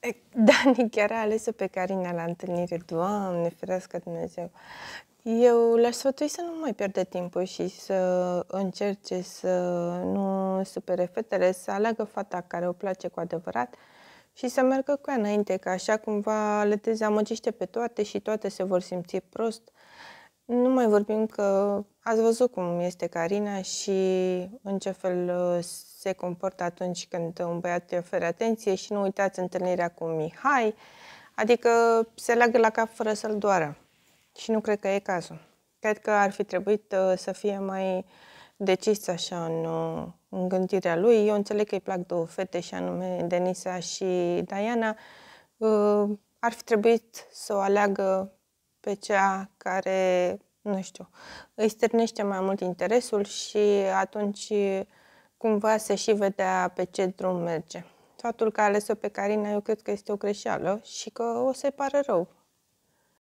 Dani chiar a ales pe Carina la întâlnire. Doamne, ferească Dumnezeu! Eu le-aș sfătui să nu mai pierde timpul și să încerce să nu supere fetele, să aleagă fata care o place cu adevărat și să meargă cu ea înainte, că așa cumva le dezamăgește pe toate și toate se vor simți prost nu mai vorbim că ați văzut cum este Carina și în ce fel uh, se comportă atunci când un băiat îi oferă atenție și nu uitați întâlnirea cu Mihai, adică se leagă la cap fără să-l doară. Și nu cred că e cazul. Cred că ar fi trebuit uh, să fie mai decis așa în, uh, în gândirea lui. Eu înțeleg că îi plac două fete și anume Denisa și Diana. Ar fi trebuit să o aleagă pe cea care nu știu, îi stârnește mai mult interesul și atunci cumva se și vedea pe ce drum merge. Faptul că a ales-o pe Carina, eu cred că este o greșeală și că o pară rău.